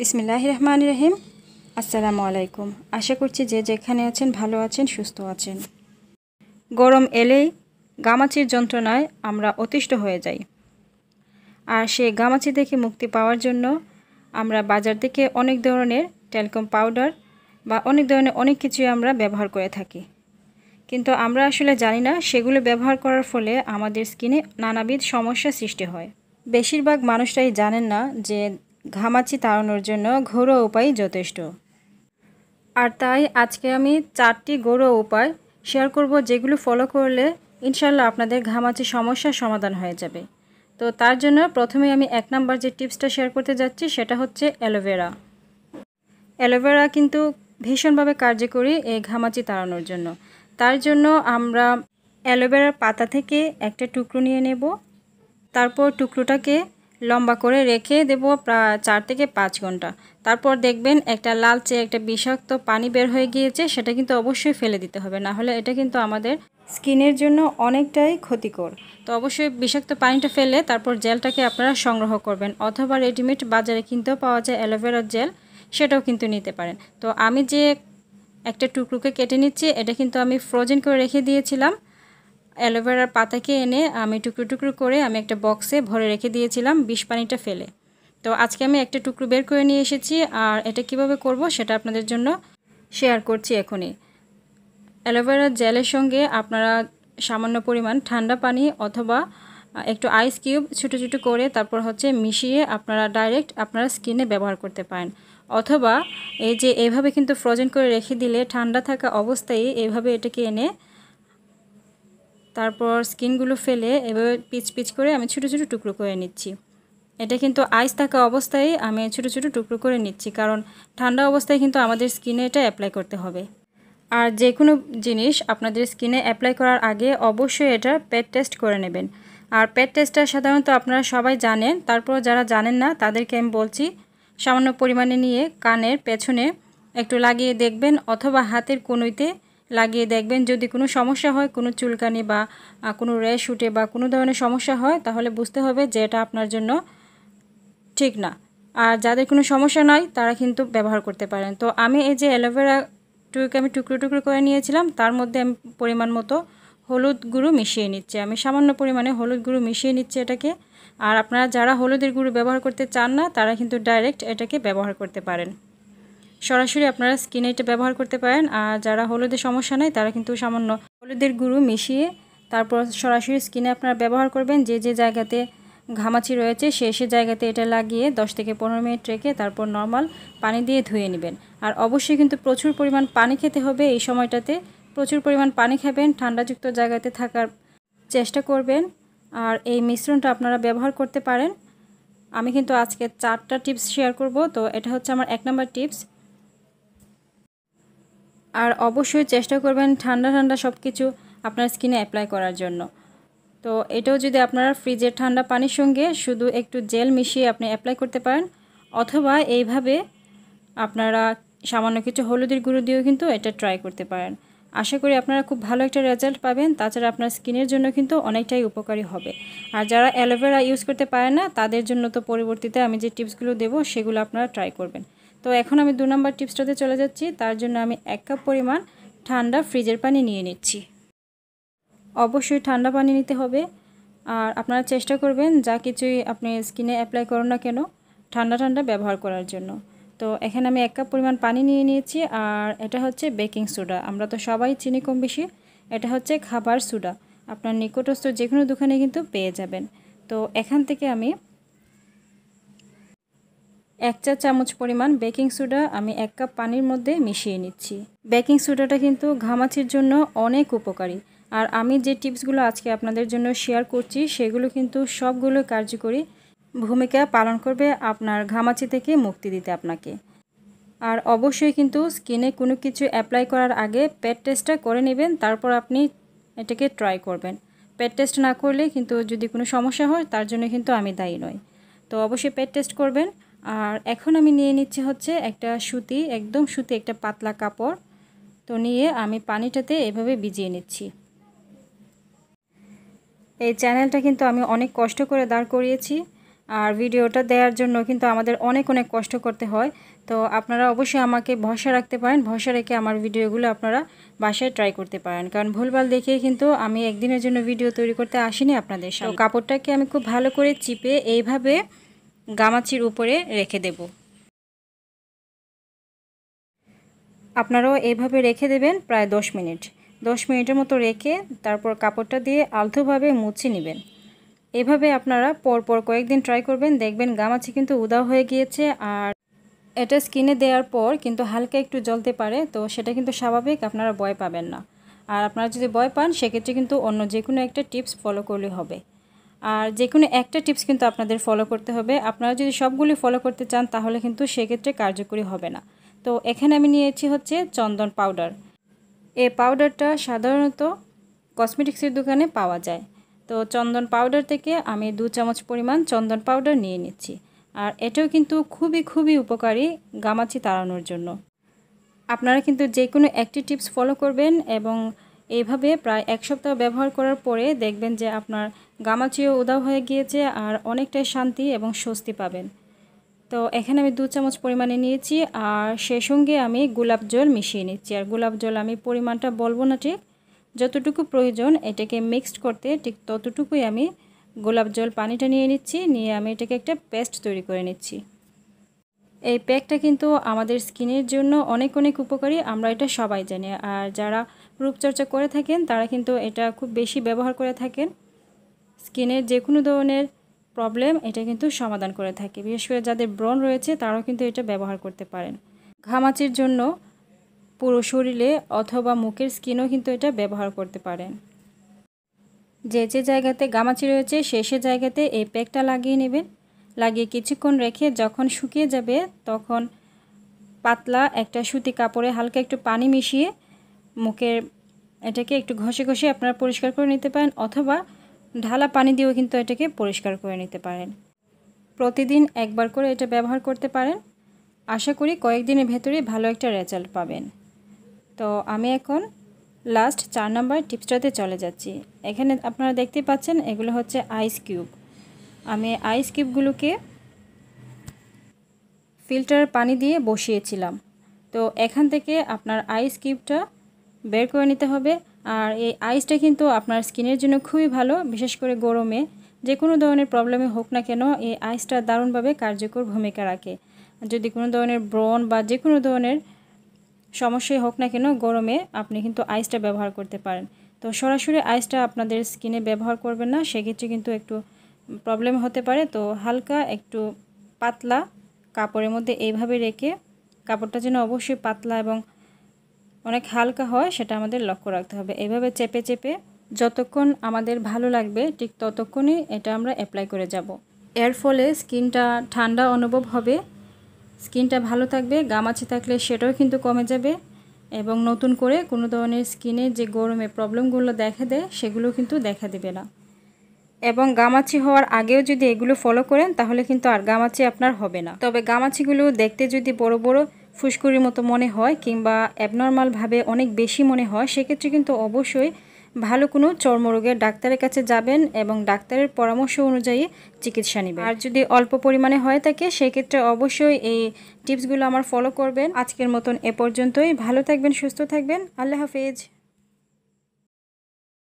বিসমিল্লাহ রহমান রহিম আসসালামু আলাইকুম আশা করছি যে যেখানে আছেন ভালো আছেন সুস্থ আছেন গরম এলেই গামাচির যন্ত্রণায় আমরা অতিষ্ঠ হয়ে যাই আর সেই গামাচি থেকে মুক্তি পাওয়ার জন্য আমরা বাজার থেকে অনেক ধরনের টেলকম পাউডার বা অনেক ধরনের অনেক কিছুই আমরা ব্যবহার করে থাকি কিন্তু আমরা আসলে জানি না সেগুলো ব্যবহার করার ফলে আমাদের স্কিনে নানাবিধ সমস্যা সৃষ্টি হয় বেশিরভাগ মানুষরাই জানেন না যে ঘামাচি তাড়ানোর জন্য ঘরোয়া উপায় যথেষ্ট আর তাই আজকে আমি চারটি ঘরোয়া উপায় শেয়ার করব যেগুলো ফলো করলে ইনশাল্লাহ আপনাদের ঘামাচি সমস্যার সমাধান হয়ে যাবে তো তার জন্য প্রথমে আমি এক নাম্বার যে টিপসটা শেয়ার করতে যাচ্ছি সেটা হচ্ছে অ্যালোভেরা অ্যালোভেরা কিন্তু ভীষণভাবে কার্যকরী এই ঘামাচি তাড়ানোর জন্য তার জন্য আমরা অ্যালোভেরার পাতা থেকে একটা টুকরো নিয়ে নেব তারপর টুকরোটাকে লম্বা করে রেখে দেব প্রায় চার থেকে পাঁচ ঘন্টা তারপর দেখবেন একটা লালচে একটা বিষাক্ত পানি বের হয়ে গিয়েছে সেটা কিন্তু অবশ্যই ফেলে দিতে হবে না হলে এটা কিন্তু আমাদের স্কিনের জন্য অনেকটাই ক্ষতিকর তো অবশ্যই বিষাক্ত পানিটা ফেলে তারপর জেলটাকে আপনারা সংগ্রহ করবেন অথবা রেডিমেড বাজারে কিনতেও পাওয়া যায় অ্যালোভেরার জেল সেটাও কিন্তু নিতে পারেন তো আমি যে একটা টুকরুকে কেটে নিচ্ছি এটা কিন্তু আমি ফ্রোজেন করে রেখে দিয়েছিলাম অ্যালোভেরার পাতাকে এনে আমি টুকরো টুকরো করে আমি একটা বক্সে ভরে রেখে দিয়েছিলাম বিষ পানিটা ফেলে তো আজকে আমি একটা টুকরো বের করে নিয়ে এসেছি আর এটা কিভাবে করব সেটা আপনাদের জন্য শেয়ার করছি এখনই অ্যালোভেরার জেলের সঙ্গে আপনারা সামান্য পরিমাণ ঠান্ডা পানি অথবা একটু আইস কিউব ছোটো ছোটো করে তারপর হচ্ছে মিশিয়ে আপনারা ডাইরেক্ট আপনারা স্কিনে ব্যবহার করতে পারেন অথবা এই যে এভাবে কিন্তু ফ্রোজেন করে রেখে দিলে ঠান্ডা থাকা অবস্থায় এভাবে এটাকে এনে তারপর স্কিনগুলো ফেলে এভাবে পিচ পিচ করে আমি ছোটো ছোটো টুকরো করে নিচ্ছি এটা কিন্তু আইস থাকা অবস্থায় আমি ছোটো ছোটো টুকরো করে নিচ্ছি কারণ ঠান্ডা অবস্থায় কিন্তু আমাদের স্কিনে এটা অ্যাপ্লাই করতে হবে আর যে কোনো জিনিস আপনাদের স্কিনে অ্যাপ্লাই করার আগে অবশ্যই এটা পেট টেস্ট করে নেবেন আর পেট টেস্টটা সাধারণত আপনারা সবাই জানেন তারপর যারা জানেন না তাদেরকে আমি বলছি সামান্য পরিমাণে নিয়ে কানের পেছনে একটু লাগিয়ে দেখবেন অথবা হাতের কোনোইতে লাগিয়ে দেখবেন যদি কোনো সমস্যা হয় কোনো চুলকানি বা কোনো র্যাশ উঠে বা কোনো ধরনের সমস্যা হয় তাহলে বুঝতে হবে যে এটা আপনার জন্য ঠিক না আর যাদের কোনো সমস্যা নয় তারা কিন্তু ব্যবহার করতে পারেন তো আমি এই যে অ্যালোভেরা টুকে আমি টুকরো টুকরো করে নিয়েছিলাম তার মধ্যে আমি পরিমাণ মতো হলুদ গুঁড়ো মিশিয়ে নিচ্ছি আমি সামান্য পরিমাণে হলুদ গুঁড়ো মিশিয়ে নিচ্ছি এটাকে আর আপনারা যারা হলুদের গুঁড়ো ব্যবহার করতে চান না তারা কিন্তু ডাইরেক্ট এটাকে ব্যবহার করতে পারেন সরাসরি আপনারা স্কিনে এটা ব্যবহার করতে পারেন আর যারা হলুদের সমস্যা নেই তারা কিন্তু সামান্য হলুদের গুঁড়ো মিশিয়ে তারপর সরাসরি স্কিনে আপনারা ব্যবহার করবেন যে যে জায়গাতে ঘামাচি রয়েছে সে সে জায়গাতে এটা লাগিয়ে 10 থেকে পনেরো মিনিট রেখে তারপর নর্মাল পানি দিয়ে ধুয়ে নেবেন আর অবশ্যই কিন্তু প্রচুর পরিমাণ পানি খেতে হবে এই সময়টাতে প্রচুর পরিমাণ পানি খাবেন ঠান্ডাযুক্ত জায়গাতে থাকার চেষ্টা করবেন আর এই মিশ্রণটা আপনারা ব্যবহার করতে পারেন আমি কিন্তু আজকে চারটা টিপস শেয়ার করব তো এটা হচ্ছে আমার এক নম্বর টিপস আর অবশ্যই চেষ্টা করবেন ঠান্ডা ঠান্ডা সব কিছু আপনার স্কিনে অ্যাপ্লাই করার জন্য তো এটাও যদি আপনারা ফ্রিজের ঠান্ডা পানির সঙ্গে শুধু একটু জেল মিশিয়ে আপনি অ্যাপ্লাই করতে পারেন অথবা এইভাবে আপনারা সামান্য কিছু হলুদের গুঁড়ো দিয়েও কিন্তু এটা ট্রাই করতে পারেন আশা করি আপনারা খুব ভালো একটা রেজাল্ট পাবেন তাছাড়া আপনার স্কিনের জন্য কিন্তু অনেকটাই উপকারী হবে আর যারা অ্যালোভেরা ইউজ করতে পারে না তাদের জন্য তো পরবর্তীতে আমি যে টিপসগুলো দেবো সেগুলো আপনারা ট্রাই করবেন তো এখন আমি দু নম্বর টিপসটাতে চলে যাচ্ছি তার জন্য আমি এক কাপ পরিমাণ ঠান্ডা ফ্রিজের পানি নিয়ে নিচ্ছি অবশ্যই ঠান্ডা পানি নিতে হবে আর আপনারা চেষ্টা করবেন যা কিছুই আপনি স্কিনে অ্যাপ্লাই করুন না কেন ঠান্ডা ঠান্ডা ব্যবহার করার জন্য তো এখানে আমি এক কাপ পরিমাণ পানি নিয়ে নিয়েছি আর এটা হচ্ছে বেকিং সোডা আমরা তো সবাই চিনি কম বেশি এটা হচ্ছে খাবার সোডা আপনার নিকটস্থ যে কোনো দোকানে কিন্তু পেয়ে যাবেন তো এখান থেকে আমি এক চা চামচ পরিমাণ বেকিং সোডা আমি এক কাপ পানির মধ্যে মিশিয়ে নিচ্ছি বেকিং সোডাটা কিন্তু ঘামাচির জন্য অনেক উপকারী আর আমি যে টিপসগুলো আজকে আপনাদের জন্য শেয়ার করছি সেগুলো কিন্তু সবগুলো কার্যকরী ভূমিকা পালন করবে আপনার ঘামাচি থেকে মুক্তি দিতে আপনাকে আর অবশ্যই কিন্তু স্কিনে কোনো কিছু অ্যাপ্লাই করার আগে পেট টেস্টটা করে নেবেন তারপর আপনি এটাকে ট্রাই করবেন পেট টেস্ট না করলে কিন্তু যদি কোনো সমস্যা হয় তার জন্য কিন্তু আমি দায়ী নই তো অবশ্যই পেট টেস্ট করবেন আর এখন আমি নিয়ে নিচ্ছি হচ্ছে একটা সুতি একদম সুতি একটা পাতলা কাপড় তো নিয়ে আমি পানিটাতে এভাবে ভিজিয়ে নিচ্ছি এই চ্যানেলটা কিন্তু আমি অনেক কষ্ট করে দাঁড় করিয়েছি আর ভিডিওটা দেওয়ার জন্য কিন্তু আমাদের অনেক অনেক কষ্ট করতে হয় তো আপনারা অবশ্যই আমাকে ভরসা রাখতে পারেন ভরসা রেখে আমার ভিডিওগুলো আপনারা বাসায় ট্রাই করতে পারেন কারণ ভুলভাল দেখে কিন্তু আমি একদিনের জন্য ভিডিও তৈরি করতে আসিনি আপনাদের সাথে কাপড়টাকে আমি খুব ভালো করে চিপে এইভাবে গামাচির উপরে রেখে দেব আপনারাও এইভাবে রেখে দেবেন প্রায় দশ মিনিট দশ মিনিটের মতো রেখে তারপর কাপড়টা দিয়ে আলতোভাবে মুছে নেবেন এভাবে আপনারা পরপর কয়েকদিন ট্রাই করবেন দেখবেন গামাছি কিন্তু উদাও হয়ে গিয়েছে আর এটা স্কিনে দেওয়ার পর কিন্তু হালকা একটু জ্বলতে পারে তো সেটা কিন্তু স্বাভাবিক আপনারা ভয় পাবেন না আর আপনারা যদি ভয় পান সেক্ষেত্রে কিন্তু অন্য যে কোনো একটা টিপস ফলো করলে হবে আর যে কোনো একটা টিপস কিন্তু আপনাদের ফলো করতে হবে আপনারা যদি সবগুলি ফলো করতে চান তাহলে কিন্তু সেক্ষেত্রে কার্যকরী হবে না তো এখানে আমি নিয়েছি হচ্ছে চন্দন পাউডার এ পাউডারটা সাধারণত কসমেটিক্সের দোকানে পাওয়া যায় তো চন্দন পাউডার থেকে আমি দু চামচ পরিমাণ চন্দন পাউডার নিয়ে নিচ্ছি আর এটাও কিন্তু খুবই খুবই উপকারী গামাছি তাড়ানোর জন্য আপনারা কিন্তু যে কোনো একটি টিপস ফলো করবেন এবং এইভাবে প্রায় এক সপ্তাহ ব্যবহার করার পরে দেখবেন যে আপনার গামাচিও উদাও হয়ে গিয়েছে আর অনেকটাই শান্তি এবং স্বস্তি পাবেন তো এখানে আমি দু চামচ পরিমাণে নিয়েছি আর সে সঙ্গে আমি গোলাপ জল মিশিয়ে নিচ্ছি আর গোলাপ জল আমি পরিমাণটা বলবো না ঠিক যতটুকু প্রয়োজন এটাকে মিক্সড করতে ঠিক ততটুকুই আমি গোলাপ জল পানিটা নিয়ে নিচ্ছি নিয়ে আমি এটাকে একটা পেস্ট তৈরি করে নিচ্ছি এই প্যাকটা কিন্তু আমাদের স্কিনের জন্য অনেক অনেক উপকারী আমরা এটা সবাই জানি আর যারা রূপচর্চা করে থাকেন তারা কিন্তু এটা খুব বেশি ব্যবহার করে থাকেন স্কিনের যে কোনো ধরনের প্রবলেম এটা কিন্তু সমাধান করে থাকে বিশেষ করে যাদের ব্রণ রয়েছে তারাও কিন্তু এটা ব্যবহার করতে পারেন ঘামাচির জন্য পুরো শরীরে অথবা মুখের স্কিনও কিন্তু এটা ব্যবহার করতে পারেন যে যে জায়গাতে গামাচি রয়েছে সে সে জায়গাতে এই প্যাকটা লাগিয়ে নেবেন লাগিয়ে কিছুক্ষণ রেখে যখন শুকিয়ে যাবে তখন পাতলা একটা সুতি কাপড়ে হালকা একটু পানি মিশিয়ে মুখের এটাকে একটু ঘষে ঘষে আপনারা পরিষ্কার করে নিতে পারেন অথবা ঢালা পানি দিয়েও কিন্তু এটাকে পরিষ্কার করে নিতে পারেন প্রতিদিন একবার করে এটা ব্যবহার করতে পারেন আশা করি কয়েকদিনের ভেতরে ভালো একটা রেজাল্ট পাবেন তো আমি এখন লাস্ট চার নম্বর টিপসটাতে চলে যাচ্ছি এখানে আপনারা দেখতে পাচ্ছেন এগুলো হচ্ছে আইস কিউব আমি আইস কিউবগুলোকে ফিল্টার পানি দিয়ে বসিয়েছিলাম তো এখান থেকে আপনার আইস কিউবটা বের করে নিতে হবে আর এই আইসটা কিন্তু আপনার স্কিনের জন্য খুবই ভালো বিশেষ করে গরমে যে কোনো ধরনের প্রবলেমে হোক না কেন এই আইসটা দারুণভাবে কার্যকর ভূমিকা রাখে যদি কোনো ধরনের ব্রণ বা যে কোনো ধরনের সমস্যাই হোক না কেন গরমে আপনি কিন্তু আইসটা ব্যবহার করতে পারেন তো সরাসরি আইসটা আপনাদের স্কিনে ব্যবহার করবেন না সেক্ষেত্রে কিন্তু একটু প্রবলেম হতে পারে তো হালকা একটু পাতলা কাপড়ের মধ্যে এইভাবে রেখে কাপড়টা যেন অবশ্যই পাতলা এবং অনেক হালকা হয় সেটা আমাদের লক্ষ্য রাখতে হবে এইভাবে চেপে চেপে যতক্ষণ আমাদের ভালো লাগবে ঠিক ততক্ষণই এটা আমরা অ্যাপ্লাই করে যাব। এর ফলে স্কিনটা ঠান্ডা অনুভব হবে স্কিনটা ভালো থাকবে গামাছি থাকলে সেটাও কিন্তু কমে যাবে এবং নতুন করে কোনো ধরনের স্কিনে যে গরমে প্রবলেমগুলো দেখা দেয় সেগুলো কিন্তু দেখা দেবে না এবং গামাছি হওয়ার আগেও যদি এগুলো ফলো করেন তাহলে কিন্তু আর গামাছি আপনার হবে না তবে গামাছিগুলো দেখতে যদি বড় বড় ফুসকুরির মতো মনে হয় কিংবা অ্যাবনর্মালভাবে অনেক বেশি মনে হয় সেক্ষেত্রে কিন্তু অবশ্যই ভালো কোনো চর্মরোগের ডাক্তারের কাছে যাবেন এবং ডাক্তারের পরামর্শ অনুযায়ী চিকিৎসা নেবেন আর যদি অল্প পরিমাণে হয় থাকে সেক্ষেত্রে অবশ্যই এই টিপসগুলো আমার ফলো করবেন আজকের মতন এ পর্যন্তই ভালো থাকবেন সুস্থ থাকবেন আল্লাহ হাফেজ